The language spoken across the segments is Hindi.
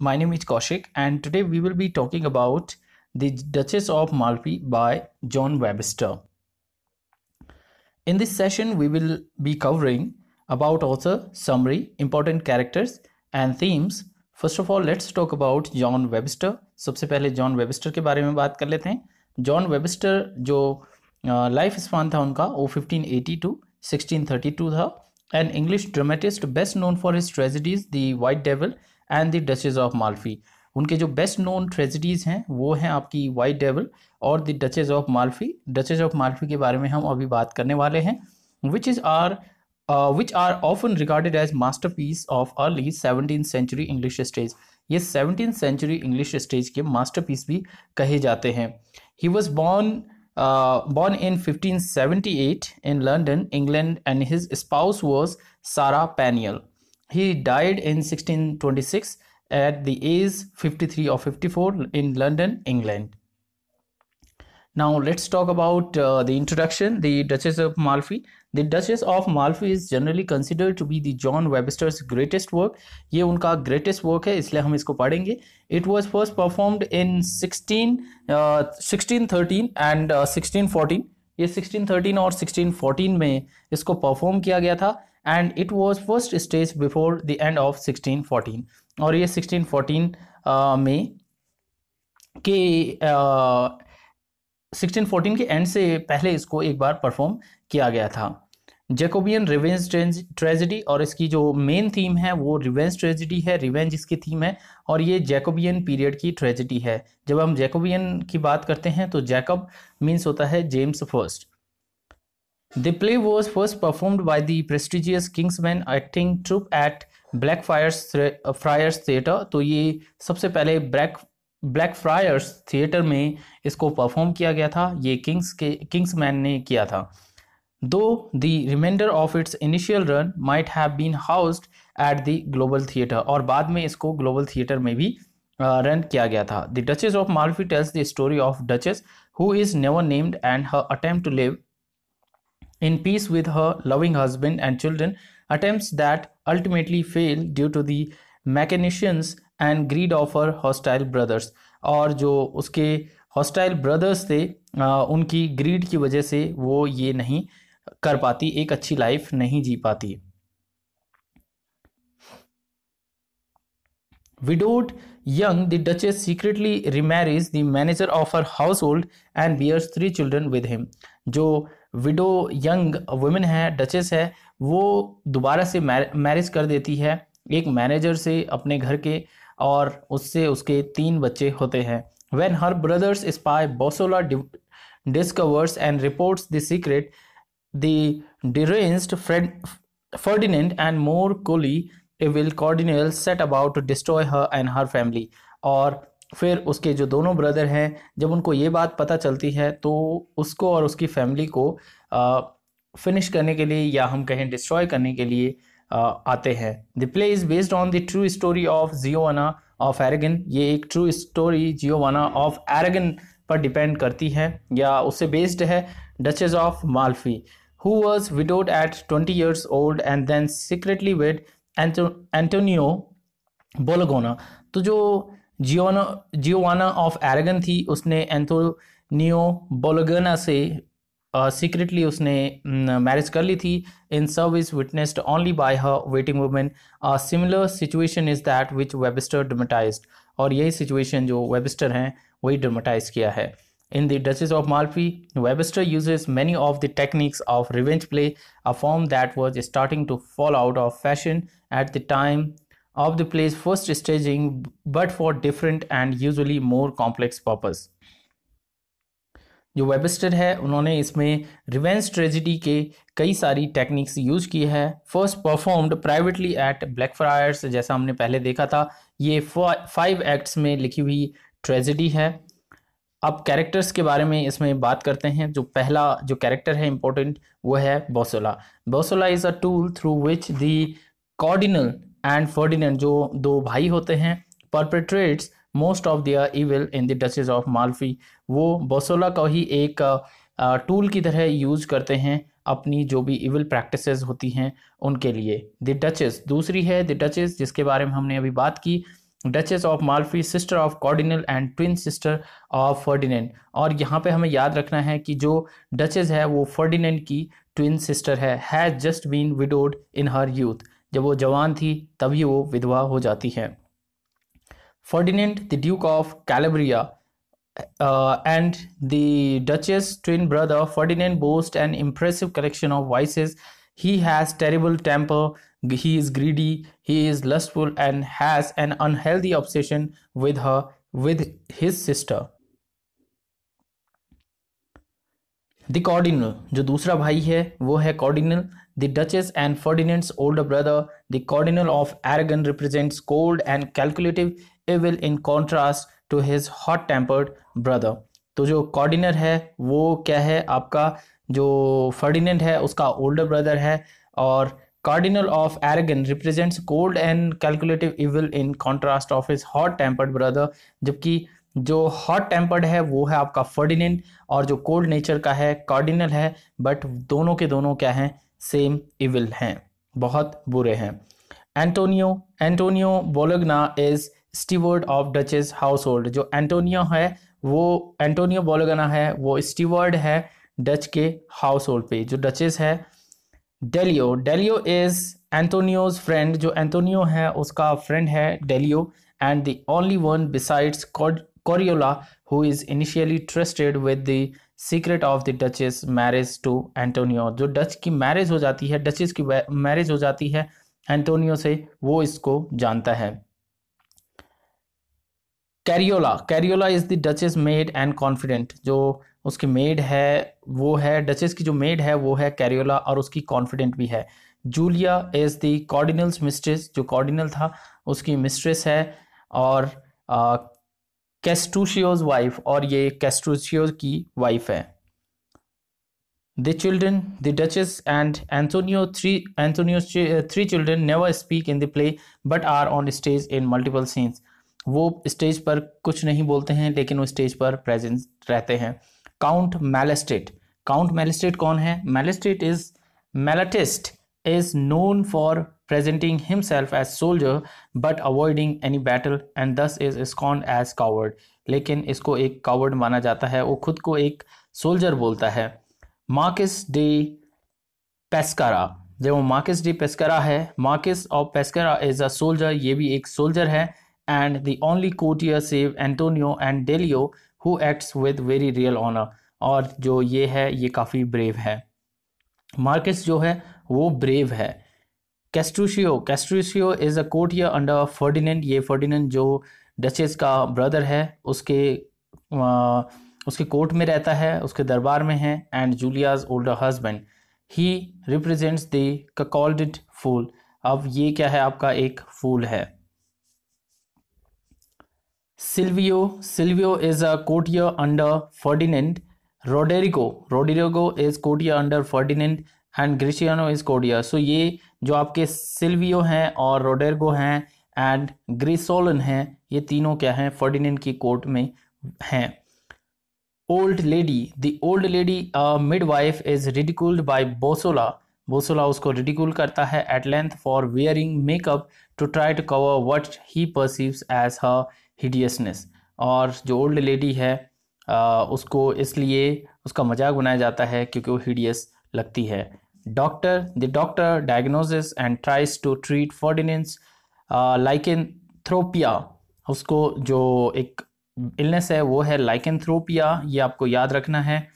My name is Kaushik, and today we will be talking about The Duchess of Malfi by John Webster. In this session, we will be covering about author, summary, important characters, and themes. of all, let's talk about John Webster. सबसे पहले जॉन वेबस्टर के बारे में बात कर लेते हैं जॉन वेबस्टर जो लाइफ स्पान था उनका वो 1580 1632 था an English dramatist best known for his tragedies the White Devil and the Duchess of Malfi उनके जो बेस्ट नोन ट्रेजिडीज़ हैं वो हैं आपकी वाइट डेवल और the Duchess of Malfi Duchess of Malfi के बारे में हम अभी बात करने वाले हैं which is are which are often regarded as masterpiece of early seventeen century English stage ये सेवनटीन सेंचुरी इंग्लिश स्टेज के मास्टर पीस भी कहे जाते हैं he was born born in fifteen seventy eight in London England and his spouse was Sara Peniall He died in 1626 at the age 53 or 54 in London, England. Now let's talk about uh, the introduction, the Duchess of Malfi. The Duchess of Malfi is generally considered to be the John Webster's greatest work. ये उनका greatest work है इसलिए हम इसको पढ़ेंगे It was first performed in 16, uh, 1613 and uh, 1614. ये 1613 और 1614 में इसको परफॉर्म किया गया था and it was first stage before the end of sixteen fourteen और ये सिक्सटीन फोर्टीन में के uh, फोर्टीन के एंड से पहले इसको एक बार परफॉर्म किया गया था जैकोबियन रिवेंज ट्रेजिडी और इसकी जो मेन थीम है वो रिवेंज ट्रेजिडी है रिवेंज इसकी थीम है और ये जैकोबियन पीरियड की ट्रेजिडी है जब हम जैकोबियन की बात करते हैं तो जैकब मीन्स होता है James first The play was first performed by the prestigious King's Men acting troupe at Blackfriars friars theatre तो ये सबसे पहले ब्लैक ब्लैक फ्रायर्स थिएटर में इसको परफॉर्म किया गया था ये किंग्स के किंग्समैन ने किया था though the reminder of its initial run might have been housed at the global theatre और बाद में इसको ग्लोबल थिएटर में भी रन uh, किया गया था the duchess of Malfi tells the story of Duchess who is never named and her attempt to live in peace with her loving husband and children, attempts that ultimately fail due to the machinations and greed of her hostile brothers. और जो उसके hostile brothers थे आ, उनकी greed की वजह से वो ये नहीं कर पाती एक अच्छी लाइफ नहीं जी पाती Widowed young, the Duchess secretly remarries the manager of her household and bears three children with him. जो विडो यंग वुमेन है डचेस है वो दोबारा से मैरिज कर देती है एक मैनेजर से अपने घर के और उससे उसके तीन बच्चे होते हैं when her brothers spy Bosola discovers and reports the secret the deranged friend Ferdinand and more coolly will cardinal set about to destroy her and her और फिर उसके जो दोनों ब्रदर हैं जब उनको ये बात पता चलती है तो उसको और उसकी फैमिली को फिनिश करने के लिए या हम कहें डिस्ट्रॉय करने के लिए आ, आते हैं the play is based on the true story of Giovanna of Aragon ये एक true story Giovanna of Aragon पर डिपेंड करती है या उससे बेस्ड है Duchess of Malfi who was widowed at twenty years old and then secretly with Antonio Bologna तो जो जियोना जियोवाना ऑफ एरेगन थी उसने एंथोनियो बोलोगना से सीक्रेटली uh, उसने मैरिज mm, कर ली थी in service witnessed only by her waiting women similar situation is that which Webster dramatizes और यही सिचुएशन जो वेबस्टर हैं वही डर्मेटाइज किया है in the duchess of Malfi Webster uses many of the techniques of revenge play a form that was starting to fall out of fashion at the time of the place first staging but for different and usually more complex purpose जो वेबस्टर है उन्होंने इसमें रिवेंस ट्रेजिडी के कई सारी टेक्निक्स यूज की है first performed privately at Blackfriars जैसा हमने पहले देखा था ये फाइव एक्ट्स में लिखी हुई ट्रेजिडी है अब कैरेक्टर्स के बारे में इसमें बात करते हैं जो पहला जो कैरेक्टर है इंपॉर्टेंट वो है Bosola Bosola is a tool through which the cardinal and Ferdinand जो दो भाई होते हैं perpetrates most of their evil in the Duchess of Malfi वो बसोला को ही एक टूल की तरह यूज करते हैं अपनी जो भी इविल प्रैक्टिस होती हैं उनके लिए द डचेस दूसरी है द डचेस जिसके बारे में हमने अभी बात की Duchess of Malfi sister of cardinal and twin sister of Ferdinand और यहाँ पे हमें याद रखना है कि जो डचेस है वो फर्डिनेंड की ट्विन सिस्टर है has just been widowed in her youth जब वो जवान थी तभी वो विधवा हो जाती हैं Ferdinand the duke of Calabria and the Duchess twin brother Ferdinand boast and impressive collection of vices he has terrible temper he is greedy he is lustful and has an unhealthy obsession with her with his sister the cardinal जो दूसरा भाई है वो है cardinal The Duchess and Ferdinand's older brother, the Cardinal of Aragon, represents cold and calculative evil in contrast to his hot tempered brother. तो जो कॉर्डिनर है वो क्या है आपका जो फर्डिनेंड है उसका ओल्डर ब्रदर है और cardinal of Aragon represents cold and calculative evil in contrast of his hot tempered brother जबकि जो हॉट टेम्पर्ड है वो है आपका फर्डिनेंट और जो कोल्ड नेचर का है कार्डिनल है बट दोनों के दोनों क्या हैं सेम इविल हैं बहुत बुरे हैं Antonio Antonio Bologna is steward of Duchess household जो एंटोनियो है वो एंटोनियो बोलोगना है वो स्टीवर्ड है डच के हाउस होल्ड पे जो डचेस है Delio Delio is Antonio's friend जो एंटोनियो है उसका फ्रेंड है Delio and the only one besides Cariola who is initially trusted with the secret of the Duchess marriage to Antonio जो डच की मैरिज हो जाती है डचेस की मैरिज हो जाती है एंटोनियो से वो इसको जानता है Cariola Cariola is the Duchess maid and confidant जो उसकी मेड है वो है डचेस की जो मेड है वो है कैरियोला और उसकी कॉन्फिडेंट भी है Julia is the cardinal's mistress जो कॉर्डिनल था उसकी मिस्ट्रेस है और कैस्टूशियोज वाइफ और ये कैस्टूशियो की वाइफ है the children the Duchess and Antonio three Antonio three children never speak in the play but are on stage in multiple scenes वो स्टेज पर कुछ नहीं बोलते हैं लेकिन वो स्टेज पर प्रेजेंस रहते हैं काउंट मैलेस्टेट काउंट मैलेस्टेट कौन है Malateste is Malateste is known for presenting himself as soldier but avoiding any battle and thus is scorned as coward लेकिन इसको एक कावर्ड माना जाता है वो खुद को एक सोल्जर बोलता है मार्किस डी पेस्कारा जब वो मार्किस डी पेस्कारा है Marquis of Pescara is a soldier ये भी एक सोल्जर है and the only courtier save Antonio and Delio who acts with very real honour और जो ये है ये काफ़ी ब्रेव है मार्किस जो है वो ब्रेव है Castruchio Castruchio is a courtier under Ferdinand ये फर्डिनेंट जो डचेस का ब्रदर है उसके आ, उसके कोर्ट में रहता है उसके दरबार में है and Julia's older husband he represents the cuckold fool अब ये क्या है आपका एक फूल है Silvio Silvio is a courtier under Ferdinand Roderigo Roderigo is courtier under Ferdinand and Grisolan is courtier so ये जो आपके सिल्वियो हैं और रोडेरगो हैं एंड ग्रिसोलन हैं ये तीनों क्या हैं फर्डिनेंड की कोर्ट में हैं old lady the old lady midwife is ridiculed by Bosola Bosola उसको रिडिकुल करता है at length for wearing makeup to try to cover what he perceives as her hideousness और जो ओल्ड लेडी है आ, उसको इसलिए उसका मजाक बनाया जाता है क्योंकि वो हिडियस लगती है doctor the doctor diagnosis and tries to treat Ferdinand's lycanthropia उसको जो एक इलनेस है वो है लाइकेंथ्रोपिया ये आपको याद रखना है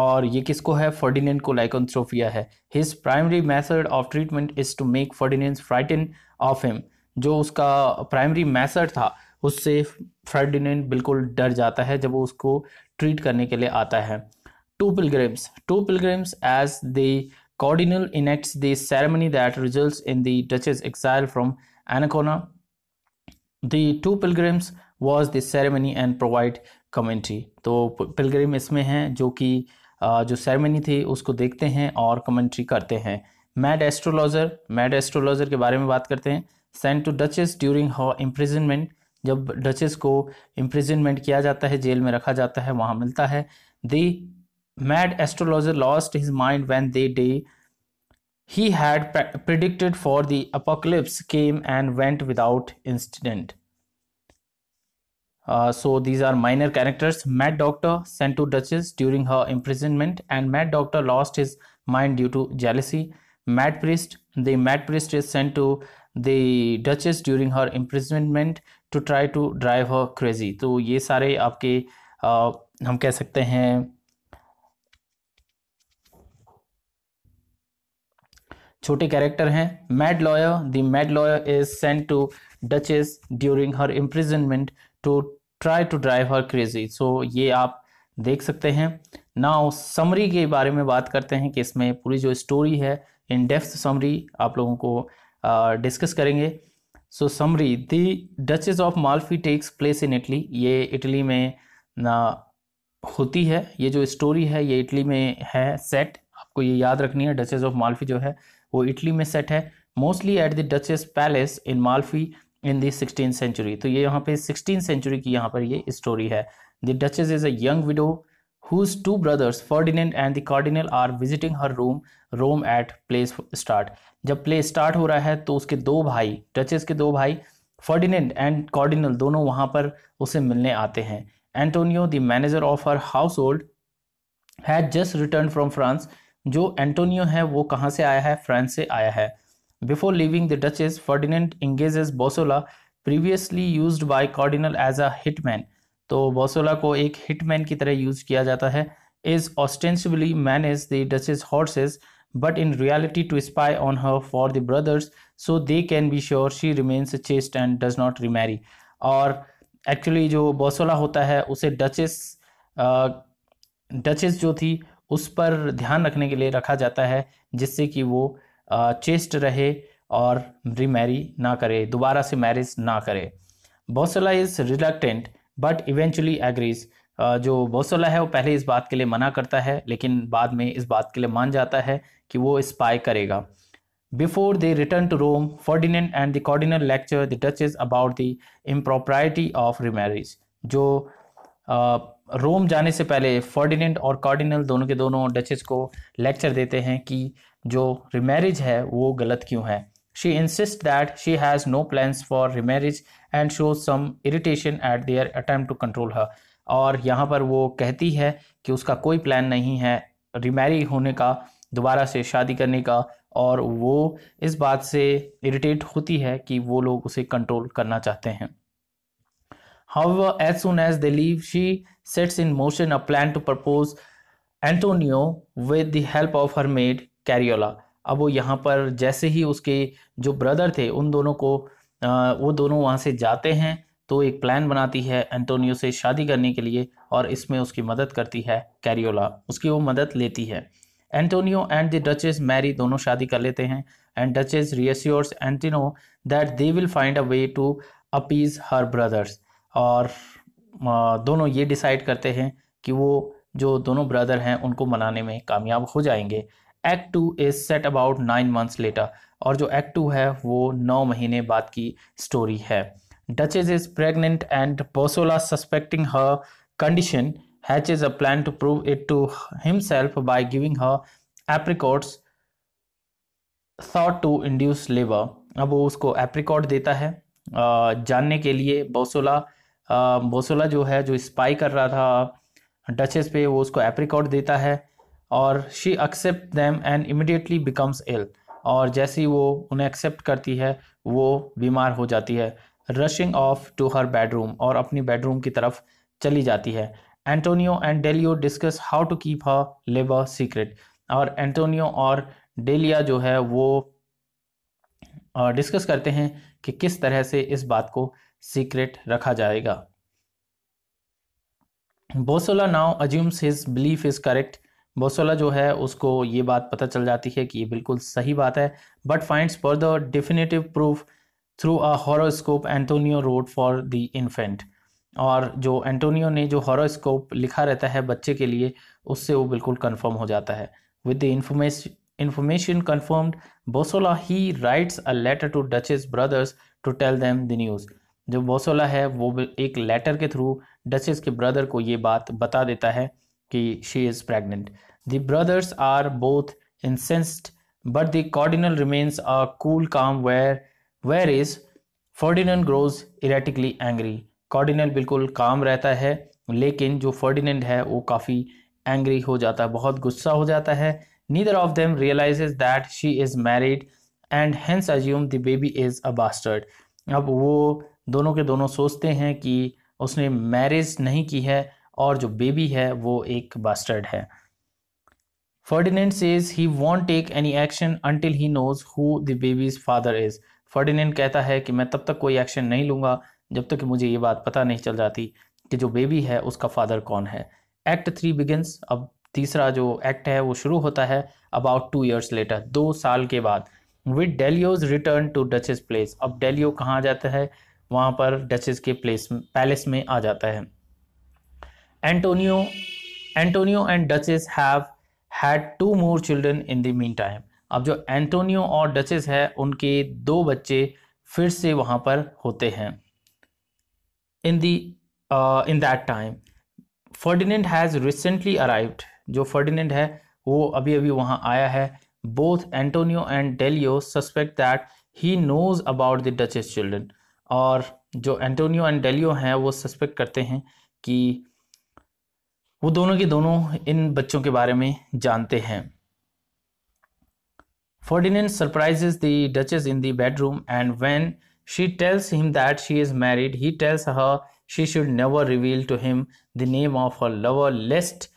और ये किसको है फर्डिनेंड को लाइकोथ्रोफिया है his primary method of treatment is to make Ferdinand frighten of him जो उसका प्राइमरी मेथड था उससे फर्डिनेंड बिल्कुल डर जाता है जब वो उसको ट्रीट करने के लिए आता है two pilgrims. Two pilgrims, as the cardinal enacts the ceremony that results in the duchess exile from Anacona. The two pilgrims was the ceremony and provide commentary. तो pilgrim इसमें हैं जो कि जो ceremony थी उसको देखते हैं और commentary करते हैं mad astrologer mad astrologer के बारे में बात करते हैं sent to duchess during her imprisonment जब डचेस को इम्प्रिजनमेंट किया जाता है जेल में रखा जाता है वहाँ मिलता है दी mad astrologer lost his mind when the day he had pre- predicted for the apocalypse came and went without incident. Uh, so these are minor characters. Mad Doctor sent to Duchess during her imprisonment, and Mad Doctor lost his mind due to jealousy. Mad Priest, the Mad Priest is sent to the Duchess during her imprisonment to try to drive her crazy. So these are, आपके आ, uh, हम छोटे कैरेक्टर हैं mad lawyer the mad lawyer is sent to Duchess during her imprisonment to try to drive her crazy so ये आप देख सकते हैं उस समरी के बारे में बात करते हैं कि इसमें पूरी जो स्टोरी है इन डेप्थ समरी आप लोगों को डिस्कस uh, करेंगे so summary the duchess of Malfi takes place in Italy ये इटली में ना होती है ये जो स्टोरी है ये इटली में है सेट आपको ये याद रखनी है डचेस ऑफ माल्फी जो है वो इटली में सेट है mostly at the Duchess palace in Malfi in the sixteen century तो ये यहाँ पे सिक्सटीन सेंचुरी की यहाँ पर ये स्टोरी है the duchess is a young widow whose two brothers Ferdinand and the cardinal are visiting her room Rome at play start जब प्ले स्टार्ट हो रहा है तो उसके दो भाई डचेस के दो भाई फर्डिनेंड एंड कार्डिनल दोनों वहाँ पर उसे मिलने आते हैं Antonio the manager of her household had just return from France जो एंटोनियो है वो कहाँ से आया है फ्रांस से आया है before living the duchess Ferdinand engages Bosola previously use by cardinal as a hitman तो बोसोला को एक हिटमैन की तरह यूज किया जाता है is ostensibly manage the duchess horses but in reality to spy on her for the brothers so they can be sure she remains chaste and does not remarry और एक्चुअली जो बोसोला होता है उसे डचेस डचेस जो थी उस पर ध्यान रखने के लिए रखा जाता है जिससे कि वो चेस्ट रहे और रीमैरी ना करे दोबारा से मैरिज ना करे Bosola is reluctant but eventually agrees जो बोसोला है वो पहले इस बात के लिए मना करता है लेकिन बाद में इस बात के लिए मान जाता है कि वो स्पाई करेगा they return to Rome Rome, and the the lecture the duchess about the impropriety of remarriage जो रोम जाने से पहले फर्डिनेंड और कार्डिनल दोनों के दोनों डचेस को लेक्चर देते हैं कि जो रिमैरिज है वो गलत क्यों है she insist that she has no plans for remarriage and show some irritation at their attempt to control her और यहाँ पर वो कहती है कि उसका कोई प्लान नहीं है रिमैरी होने का दोबारा से शादी करने का और वो इस बात से इरिटेट होती है कि वो लोग उसे कंट्रोल करना चाहते हैं However, as soon as they leave, she sets in motion a plan to propose Antonio with the help of her maid Cariola अब वो यहाँ पर जैसे ही उसके जो ब्रदर थे उन दोनों को वो दोनों वहाँ से जाते हैं तो एक प्लान बनाती है एंटोनियो से शादी करने के लिए और इसमें उसकी मदद करती है कैरियोला उसकी वो मदद लेती है Antonio and the duchess marry दोनों शादी कर लेते हैं and duchess reassures Antonio that they will find a way to appease her brothers और दोनों ये डिसाइड करते हैं कि वो जो दोनों ब्रदर हैं उनको मनाने में कामयाब हो जाएंगे act two is set about nine months later और जो एक्ट टू है वो नौ महीने बाद की स्टोरी है duchess is pregnant and Bosola suspecting her condition is a plan to prove it to himself by giving her apricots thought to induce labour अब वो उसको एप्रिकॉर्ड देता है जानने के लिए बोसोला बोसोला जो है जो स्पाई कर रहा था डचेस पे वो उसको एप्रिकॉट देता है और she accept them and immediately becomes ill और जैसी वो उन्हें एक्सेप्ट करती है वो बीमार हो जाती है rushing off to her bedroom और अपनी बेडरूम की तरफ चली जाती है Antonio and Delio discuss how to keep her labour secret और एंटोनियो और डेलिया जो है वो डिस्कस करते हैं कि किस तरह से इस बात को सीक्रेट रखा जाएगा Bosola now assumes his belief is correct Bosola जो है उसको ये बात पता चल जाती है कि ये बिल्कुल सही बात है but finds for the definitive proof through a horoscope Antonio wrote for the infant और जो एंटोनियो ने जो हॉरोस्कोप लिखा रहता है बच्चे के लिए उससे वो बिल्कुल कन्फर्म हो जाता है with the information information confirmed Bosola he writes a letter to duchess brothers to tell them the news जो बोसोला है वो एक लेटर के थ्रू डचेस के ब्रदर को ये बात बता देता है कि she is pregnant the brothers are both incensed but the cardinal remains a cool calm where whereas Ferdinand grows erratically angry cardinal बिल्कुल काम रहता है लेकिन जो फर्डिनेंड है वो काफ़ी एंग्री हो जाता है बहुत गुस्सा हो जाता है neither of them realise that she is married and hence assume the baby is a bastard अब वो दोनों के दोनों सोचते हैं कि उसने मैरिज नहीं की है और जो बेबी है वो एक बास्टर्ड है Ferdinand says he won't take any action until he knows who the baby's father is Ferdinand कहता है कि मैं तब तक कोई एक्शन नहीं लूंगा जब तक कि मुझे ये बात पता नहीं चल जाती कि जो बेबी है उसका फादर कौन है एक्ट थ्री बिगिनस अब तीसरा जो एक्ट है वो शुरू होता है अबाउट टू ईयर्स लेटर दो साल के बाद with Delio's return to duchess place अब डेलियो कहाँ जाता है वहाँ पर डचेस के प्लेस पैलेस में आ जाता है Antonio Antonio and duchess have had two more children in the meantime अब जो एंटोनियो और डचेस है उनके दो बच्चे फिर से वहाँ पर होते हैं in the in that time Ferdinand has recently arrived जो फर्डिनेंट है वो अभी अभी वहाँ आया है both Antonio and Delio suspect that he knows about the duchess children और जो एंटोनियो एंड डेलियो हैं वो सस्पेक्ट करते हैं कि वो दोनों के दोनों इन बच्चों के बारे में जानते हैं Ferdinand surprises the duchess in the bedroom and when she tells him that she is married he tells her she should never reveal to him the name of her lover lest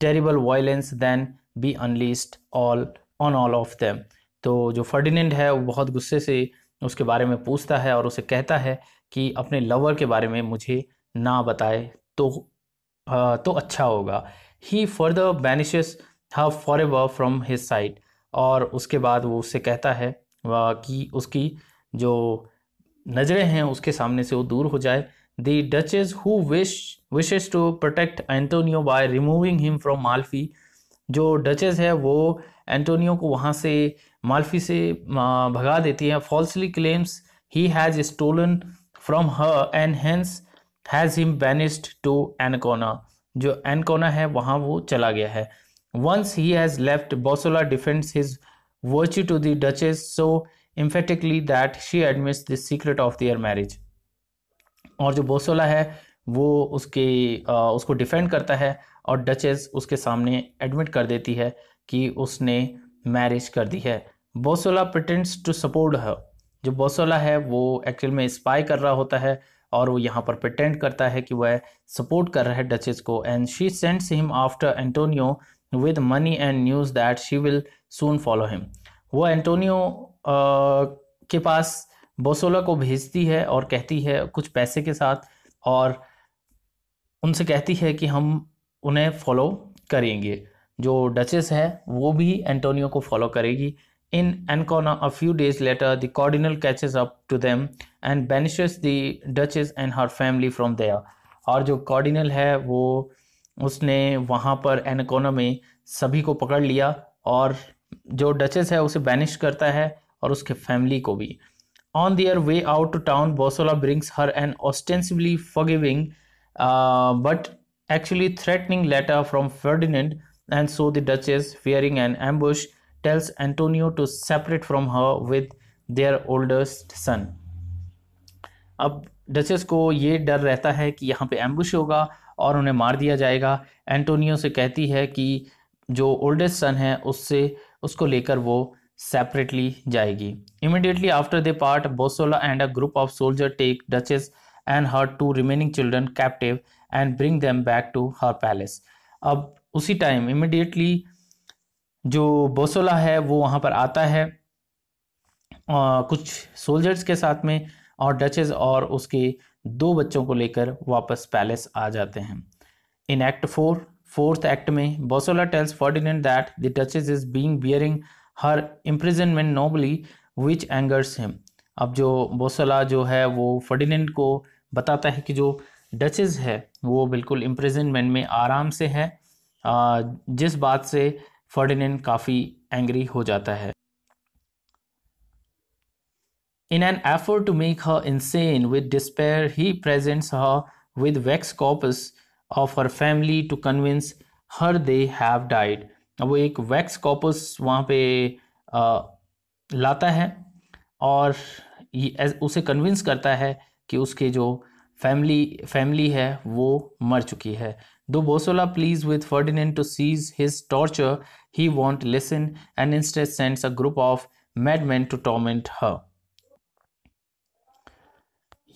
terrible violence then be unleashed all on all of them तो जो फर्डिनेंड है वो बहुत गुस्से से उसके बारे में पूछता है और उसे कहता है कि अपने लवर के बारे में मुझे ना बताए तो आ, तो अच्छा होगा he further banishes her forever from his side और उसके बाद वो उससे कहता है कि उसकी जो नज़रें हैं उसके सामने से वो दूर हो जाए the duchess who wish wishes to protect Antonio by removing him from Malfi जो डचेज है वो एंटोनियो को वहाँ से मालफी से भगा देती है falsely claims he has stolen from her and hence has him banished to Ancona जो एनकोना है वहाँ वो चला गया है once he has left Bosola defends his virtue to the duchess so emphatically that she admits the secret of their marriage और जो बोसोला है वो उसके उसको डिफेंड करता है और डचेस उसके सामने एडमिट कर देती है कि उसने मैरिज कर दी है बोसोला प्रटेंट्स टू सपोर्ट है जो बोसोला है वो एक्चुअल में स्पाई कर रहा होता है और वो यहाँ पर प्रटेंड करता है कि वह सपोर्ट कर रहा है डचेस को and she sends him after Antonio with money and news that she will soon follow him वो एंटोनियो के पास बोसोला को भेजती है और कहती है कुछ पैसे के साथ और उनसे कहती है कि हम उन्हें फॉलो करेंगे जो डचेस है वो भी एंटोनियो को फॉलो करेगी In Ancona, a few days later, the cardinal catches up to them and banishes the duchess and her family from there. और जो cardinal है वो उसने वहाँ पर एनकोना में सभी को पकड़ लिया और जो डचेस है उसे बैनिश करता है और उसके फैमिली को भी on their way out to town Bosola brings her an ostensibly forgiving but actually threatening letter from Ferdinand and so the duchess fearing an ambush tells Antonio to separate from her with their oldest son. अब डचेस को ये डर रहता है कि यहाँ पे एम्बुश होगा और उन्हें मार दिया जाएगा एंटोनियो से कहती है कि जो ओल्डेस्ट सन है उससे उसको लेकर वो सेपरेटली जाएगी immediately after they part Bosola and a group of soldier take duchess and her two remaining children captive and bring them back to her palace अब उसी टाइम इमिडिएटली जो बोसोला है वो वहाँ पर आता है आ, कुछ सोल्जर्स के साथ में और डचेस और उसके दो बच्चों को लेकर वापस पैलेस आ जाते हैं in act four fourth act में Bosola tells Ferdinand that the duchess is being bearing her imprisonment nobly which angers him अब जो बोसोला जो है वो फर्डिनेंट को बताता है कि जो डचेस है वो बिल्कुल इम्प्रिजनमेंट में आराम से है जिस बात से फर्डिनेंड काफी एंग्री हो जाता है in an effort to make her insane with despair he presents her with wax corpses of her family to convince her they have died वो एक वैक्स कॉपस वहाँ पे आ, लाता है और उसे कन्विंस करता है कि उसके जो फैमिली फैमिली है वो मर चुकी है though Bosola pleads with Ferdinand to cease his torture he won't listen and instead sends a group of madmen to torment her.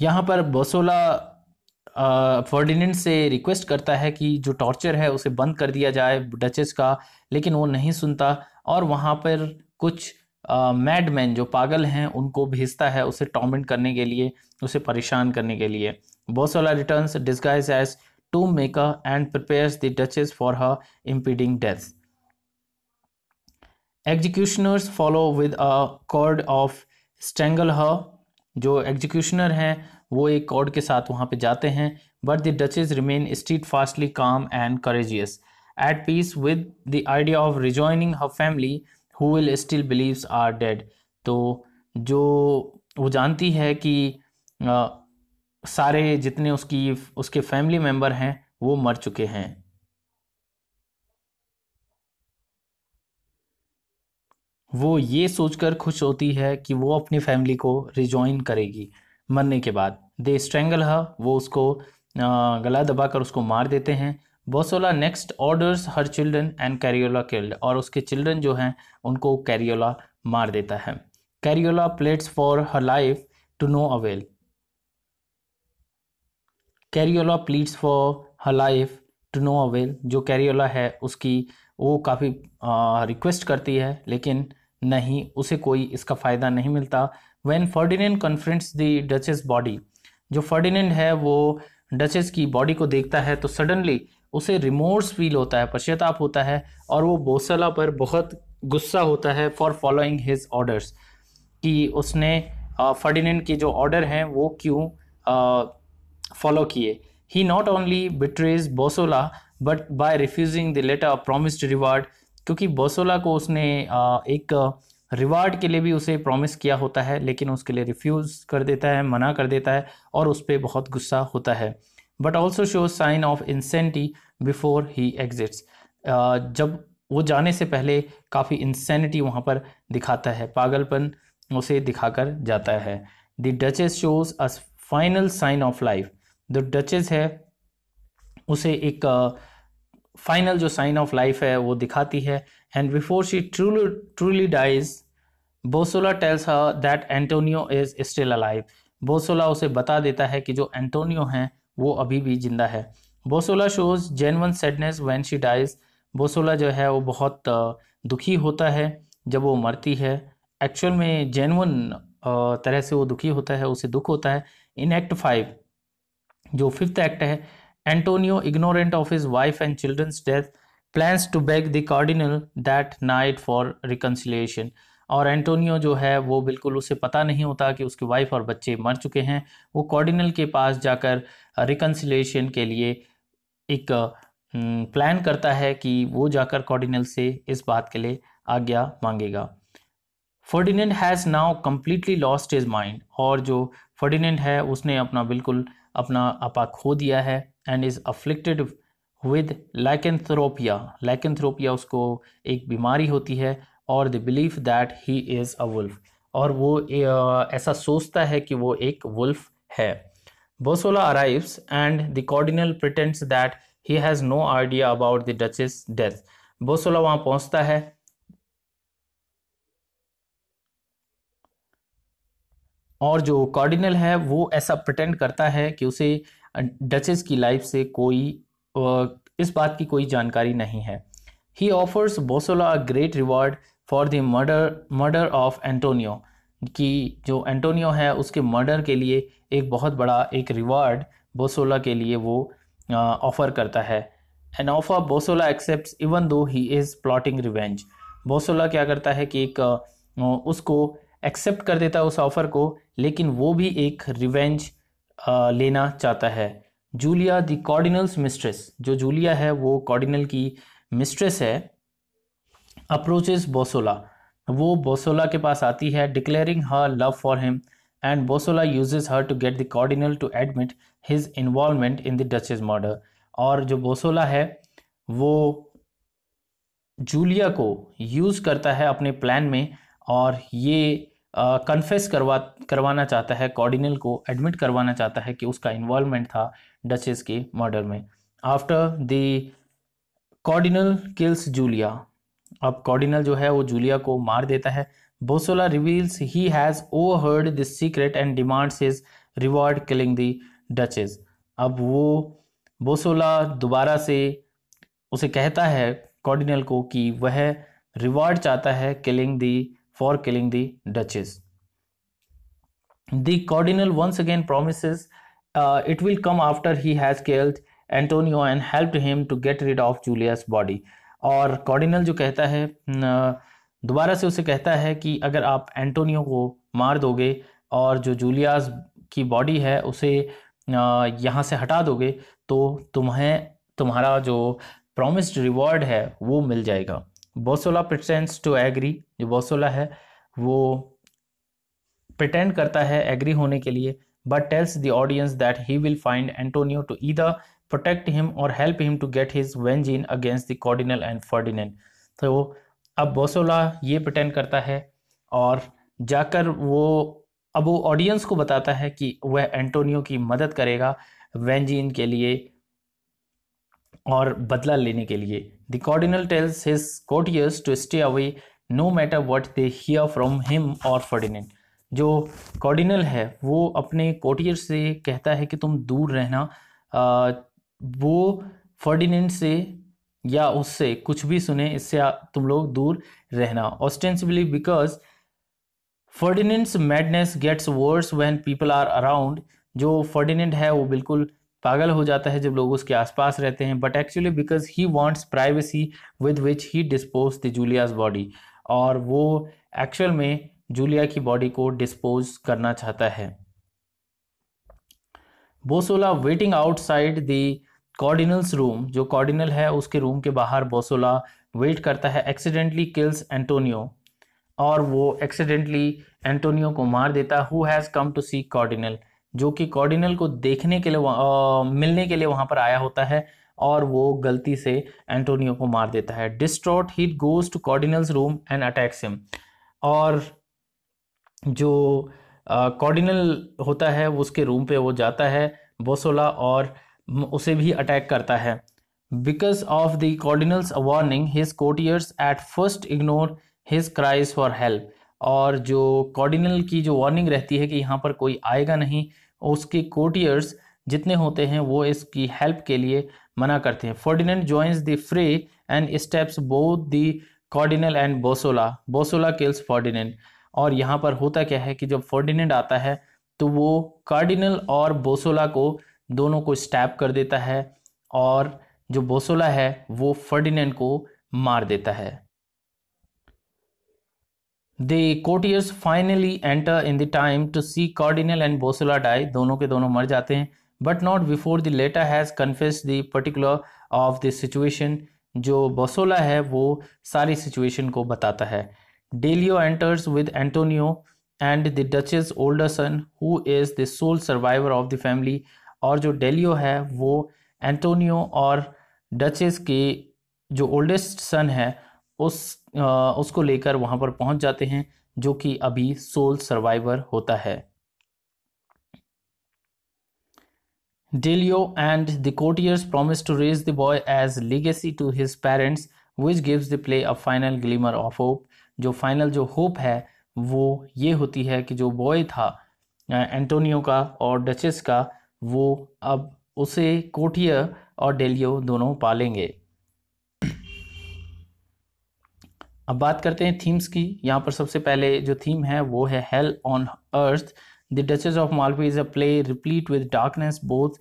यहाँ पर बोसोला फर्डिनेंड से रिक्वेस्ट करता है कि जो टॉर्चर है उसे बंद कर दिया जाए डचेस का लेकिन वो नहीं सुनता और वहाँ पर कुछ मैडमैन जो पागल हैं उनको भेजता है उसे टॉमेंट करने के लिए उसे परेशान करने के लिए Bosola returns disguised as to Mecca and prepares the Duchess for her impending death. Executioners follow with a cord of strangle her जो एग्जीक्यूशनर हैं वो एक कॉर्ड के साथ वहाँ पे जाते हैं but the duchess remain steadfastly calm and courageous at peace with the idea of rejoining her family who will still believes are dead तो जो वो जानती है कि सारे जितने उसकी उसके फैमिली मेंबर हैं वो मर चुके हैं वो ये सोचकर खुश होती है कि वो अपनी फैमिली को रिजॉइन करेगी मरने के बाद दे स्ट्रेंगल है वो उसको गला दबाकर उसको मार देते हैं Bosola next orders her children and Cariola killed और उसके चिल्ड्रन जो हैं उनको कैरियोला मार देता है Cariola pleads for her life to no avail Cariola pleads for her life to no avail जो कैरियोला है उसकी वो काफ़ी रिक्वेस्ट करती है लेकिन नहीं उसे कोई इसका फ़ायदा नहीं मिलता when Ferdinand confronts the duchess body जो फर्डिनेंड है वो डचेस की बॉडी को देखता है तो सडनली उसे रिमोर्स फील होता है पश्चाताप होता है और वो बोसला पर बहुत गुस्सा होता है फॉर फॉलोइंग हिज ऑर्डर्स कि उसने फर्डिनेंड के जो ऑर्डर हैं वो क्यों फॉलो किए he not only betrays Bosola but by refusing the later promised reward क्योंकि बोसोला को उसने एक रिवार्ड के लिए भी उसे प्रॉमिस किया होता है लेकिन उसके लिए रिफ्यूज़ कर देता है मना कर देता है और उस पर बहुत गुस्सा होता है but also show sign of insanity before he exits जब वो जाने से पहले काफ़ी इंसेनिटी वहाँ पर दिखाता है पागलपन उसे दिखाकर जाता है the duchess shows a final sign of life जो डचेस है उसे एक फाइनल जो साइन ऑफ लाइफ है वो दिखाती है and before she truly truly dies Bosola tells her that Antonio is still alive Bosola उसे बता देता है कि जो एंटोनियो हैं वो अभी भी जिंदा है Bosola shows genuine sadness when she dies Bosola जो है वो बहुत दुखी होता है जब वो मरती है एक्चुअल में जेनवन तरह से वो दुखी होता है उसे दुख होता है इन एक्ट फाइव जो फिफ्थ एक्ट है Antonio ignorant of his wife and children's death plans to beg the cardinal that night for reconciliation और एंटोनियो जो है वो बिल्कुल उसे पता नहीं होता कि उसकी वाइफ और बच्चे मर चुके हैं वो कॉर्डिनल के पास जाकर रिकन्सिलेशन के लिए एक प्लान हम्म, करता है कि वो जाकर कॉर्डिनल से इस बात के लिए आज्ञा मांगेगा Ferdinand has now completely lost his mind और जो फर्डिनेंड है उसने अपना बिल्कुल अपना आपा खो दिया है and is afflicted with lycanthropia lycanthropia उसको एक बीमारी होती है और the belief that he is a wolf और वो ऐसा सोचता है कि वो एक वुल्फ है Bosola arrives and the cardinal pretends that he has no idea about the duchess death Bosola वहाँ पहुँचता है और जो कॉर्डिनल है वो ऐसा प्रटेंड करता है कि उसे डचेस की लाइफ से कोई इस बात की कोई जानकारी नहीं है he offers Bosola great reward for the murder murder of Antonio कि जो एंटोनियो है उसके मर्डर के लिए एक बहुत बड़ा एक रिवॉर्ड बोसोला के लिए वो ऑफ़र करता है an offer Bosola accept even though he is plotting revenge Bosola क्या करता है कि एक उसको एक्सेप्ट कर देता है उस ऑफ़र को लेकिन वो भी एक रिवेंज लेना चाहता है जूलिया द कॉर्डिनल्स मिस्ट्रेस जो जूलिया है वो कॉर्डिनल की मिस्ट्रेस है अप्रोचेस बोसोला वो बोसोला के पास आती है declaring her love for him and Bosola uses her to get the cardinal to admit his involvement in the duchess murder और जो बोसोला है वो जूलिया को यूज़ करता है अपने प्लान में और ये कन्फेस uh, करवा करवाना चाहता है कॉर्डिनल को एडमिट करवाना चाहता है कि उसका इन्वॉल्वमेंट था डचेस के मर्डर में after the cardinal kills Julia अब कॉर्डिनल जो है वो जूलिया को मार देता है Bosola reveals he has overheard this secret and demands his reward killing the duchess अब वो बोसोला दोबारा से उसे कहता है कॉर्डिनल को कि वह रिवॉर्ड चाहता है killing the for killing the Dutchies. The cardinal once again promises uh, it will come after he has killed Antonio and help him to get rid of Julia's body और कॉर्डिनल जो कहता है दोबारा से उसे कहता है कि अगर आप एंटोनियो को मार दोगे और जो जूलियास की बॉडी है उसे यहाँ से हटा दोगे तो तुम्हें तुम्हारा जो प्रॉमिस्ड रिवॉर्ड है वो मिल जाएगा बोसोला प्रटेंस टू एग्री जो बोसोला है वो प्रटेंड करता है एग्री होने के लिए but tells the audience that he will find Antonio to either protect him और help him to get his revenge in against the cardinal and Ferdinand तो अब बोसोला ये प्रटेंड करता है और जाकर वो अब वो ऑडियंस को बताता है कि वह एंटोनियो की मदद करेगा वेंजिन के लिए और बदला लेने के लिए The cardinal tells his courtiers to stay away no matter what they hear from him और फर्डिनेंड जो कॉर्डिनल है वो अपने कोटियर से कहता है कि तुम दूर रहना आ, वो फर्डिनेंड से या उससे कुछ भी सुने इससे तुम लोग दूर रहना ostensibly because Ferdinand's madness gets worse when people are around जो फर्डिनेंड है वो बिल्कुल पागल हो जाता है जब लोग उसके आसपास रहते हैं but actually because he wants privacy with which he dispose the Julia's body और वो एक्चुअल में जूलिया की बॉडी को डिस्पोज करना चाहता है Bosola waiting outside the cardinal's room जो कॉर्डिनल है उसके रूम के बाहर बोसोला वेट करता है एक्सीडेंटली किल्स एंटोनियो और वो एक्सीडेंटली एंटोनियो को मार देता who has come to see cardinal जो कि कॉर्डिनल को देखने के लिए आ, मिलने के लिए वहाँ पर आया होता है और वो गलती से एंटोनियो को मार देता है distraught he goes to cardinal's room and attacks him और जो कॉर्डिनल होता है वो उसके रूम पे वो जाता है बोसोला और उसे भी अटैक करता है because of the cardinal's warning his courtiers at first ignore his cries for help और जो कॉर्डिनल की जो वार्निंग रहती है कि यहाँ पर कोई आएगा नहीं उसके कोटियर्स जितने होते हैं वो इसकी हेल्प के लिए मना करते हैं Ferdinand joins the fray and stabs both the cardinal and Bosola Bosola kills Ferdinand और यहाँ पर होता क्या है कि जब फोर्डिनेंट आता है तो वो कार्डिनल और बोसोला को दोनों को स्टैप कर देता है और जो बोसोला है वो फर्डिनेंट को मार देता है The courtiers finally enter in the time to see Cardinal and Bosula die. दोनों के दोनों मर जाते हैं but not before the latter has confess the particular of the situation जो बसोला है वो सारी सिचुएशन को बताता है Delio enters with Antonio and the duchess older son who is the sole survivor of the family और जो डेलियो है वो एंटोनियो और डचेस के जो ओल्डेस्ट सन है उस उसको लेकर वहां पर पहुंच जाते हैं जो कि अभी सोल सर्वाइवर होता है Delio and the courtiers promise to raise the boy as legacy to his parents which gives the play a final glimmer of hope जो फाइनल जो होप है वो ये होती है कि जो बॉय था एंटोनियो का और डचेस का वो अब उसे कोटियर और डेलियो दोनों पालेंगे अब बात करते हैं थीम्स की यहाँ पर सबसे पहले जो थीम है वो है hell on earth the duchess of Malfi is a play replete with darkness both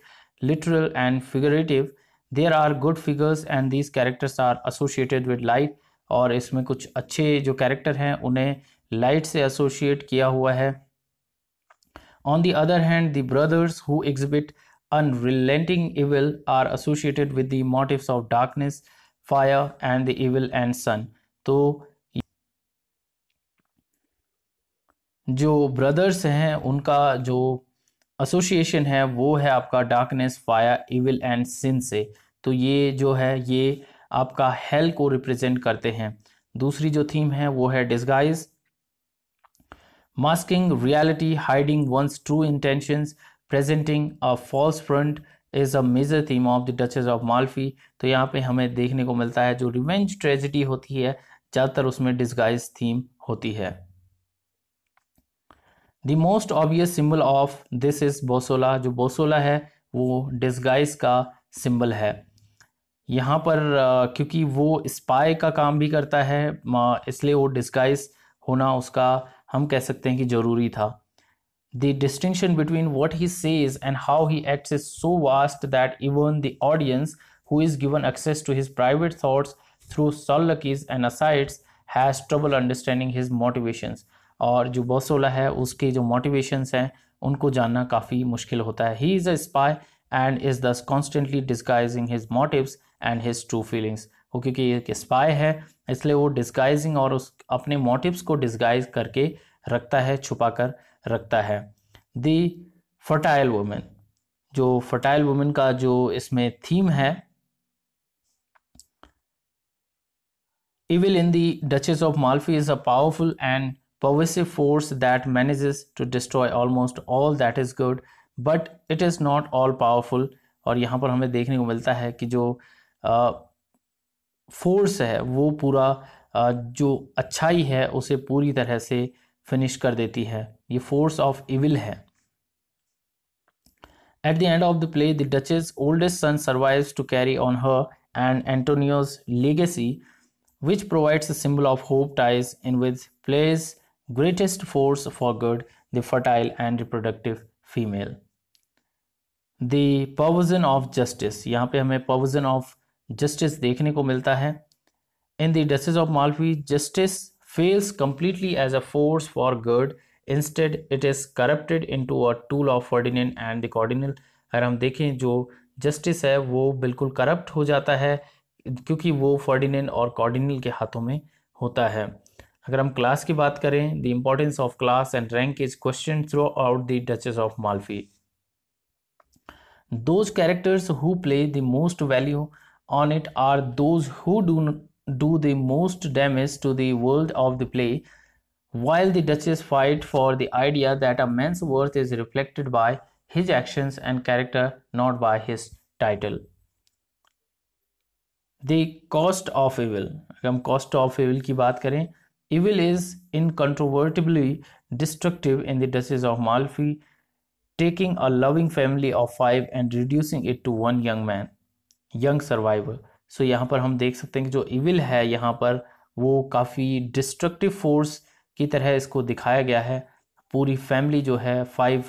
literal and figurative there are good figures and these characters are associated with light और इसमें कुछ अच्छे जो कैरेक्टर हैं उन्हें लाइट से एसोशिएट किया हुआ है on the other hand the brothers who exhibit unrelenting evil are associated with the motif of darkness fire and the evil and sin तो जो ब्रदर्स हैं उनका जो एसोसिएशन है वो है आपका darkness fire evil and sin से तो ये जो है ये आपका हेल को रिप्रेजेंट करते हैं दूसरी जो थीम है वो है disguise masking reality hiding one's true intentions presenting a false front is a major theme of the duchess of Malfi तो यहाँ पे हमें देखने को मिलता है जो रिवेंज ट्रेजिडी होती है ज़्यादातर उसमें डिस्गाइज थीम होती है the most obvious symbol of this is Bosola जो बोसोला है वो डिस्गाइज का सिंबल है यहाँ पर क्योंकि वो स्पाई का काम भी करता है इसलिए वो डिस्गाइज होना उसका हम कह सकते हैं कि ज़रूरी था the distinction between what he says and how he acts is so vast that even the audience who is given access to his private thoughts through Solakis and asides has trouble understanding his motivations और जो बोसोला है उसके जो मोटिवेशंस हैं उनको जानना काफ़ी मुश्किल होता है he is a spy and is thus constantly disguising his motives and his true feelings वो क्योंकि एक स्पाई है इसलिए वो डिस्गाइजिंग और उस अपने मोटिव्स को डिस्गाइज करके रखता है छुपा कर रखता है दी फर्टाइल वुमेन जो फर्टाइल वुमेन का जो इसमें थीम है Evil in the Duchess of Malfi is a powerful and pervasive force that manages to destroy almost all that is good but it is not all powerful और यहाँ पर हमें देखने को मिलता है कि जो फोर्स है वो पूरा आ, जो अच्छाई है उसे पूरी तरह से फिनिश कर देती है ये फोर्स ऑफ इविल है at the end of the play the duchess oldest son survives to carry on her and Antonio's legacy which provides a symbol of hope ties in which plays greatest force for good the fertile and reproductive female the provision of justice यहाँ पे हमें provision of justice देखने को मिलता है in the Duchess of Malfi justice fails completely as a force for good instead it is corrupted into a tool of Ferdinand and the Cardinal अगर हम देखें जो justice है वो बिल्कुल corrupt हो जाता है क्योंकि वो फर्डिनेंड और कॉर्डिनल के हाथों में होता है अगर हम क्लास की बात करें the importance of class and rank is question throughout the duchess of Malfi those characters who play the most value on it are those who do do the most damage to the world of the play while the duchess fight for the idea that a man's worth is reflected by his actions and character not by his title the cost of evil अगर हम कॉस्ट ऑफ इविल की बात करें evil is incontrovertibly destructive in the duchess of Malfi taking a loving family of five and reducing it to one young man young survivor so यहाँ पर हम देख सकते हैं कि जो इविल है यहाँ पर वो काफ़ी डिस्ट्रक्टिव फोर्स की तरह इसको दिखाया गया है पूरी फैमिली जो है फाइव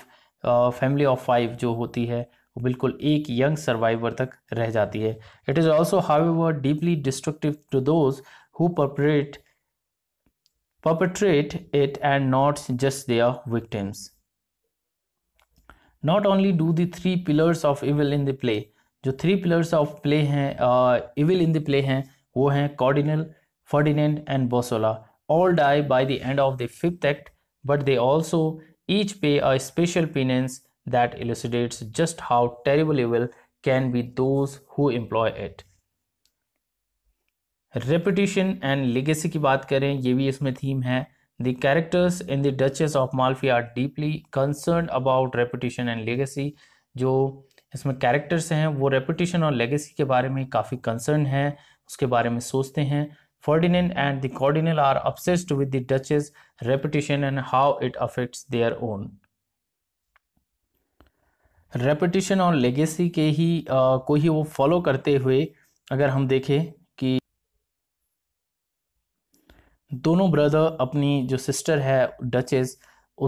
फैमिली ऑफ फाइव जो होती है वो बिल्कुल एक यंग सर्वाइवर तक रह जाती है it is also how deeply destructive to those who perpetrate perpetrate it and not just their victims. Not only do the three pillars of evil in the play, जो थ्री पिलर्स ऑफ प्ले हैं इविल इन द प्ले हैं वो हैं cardinal Ferdinand and Bosola all die by the end of the fifth act but they also each pay a special penance that elucidates just how terrible evil can be those who employ it. Reputation and legacy की बात करें ये भी इसमें थीम है the characters in the duchess of Malfi are deeply concern about reputation and legacy जो इसमें कैरेक्टर्स हैं वो रेपुटेशन और लेगेसी के बारे में काफ़ी कंसर्न है उसके बारे में सोचते हैं Ferdinand and the cardinal are obsessed with the duchess reputation and how it affects their own reputation और लेगेसी के ही आ, को ही वो फॉलो करते हुए अगर हम देखें कि दोनों ब्रदर अपनी जो सिस्टर है डचेस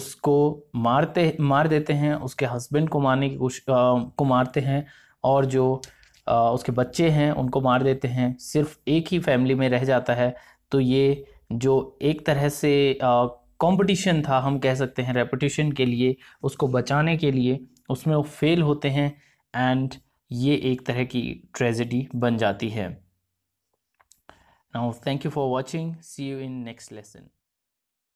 उसको मारते मार देते हैं उसके हस्बैंड को मारने की कोशिश को मारते हैं और जो आ, उसके बच्चे हैं उनको मार देते हैं सिर्फ एक ही फैमिली में रह जाता है तो ये जो एक तरह से कंपटीशन था हम कह सकते हैं रेपुटेशन के लिए उसको बचाने के लिए उसमें वो फेल होते हैं एंड ये एक तरह की ट्रेजेडी बन जाती है now thank you for watching see you in next lesson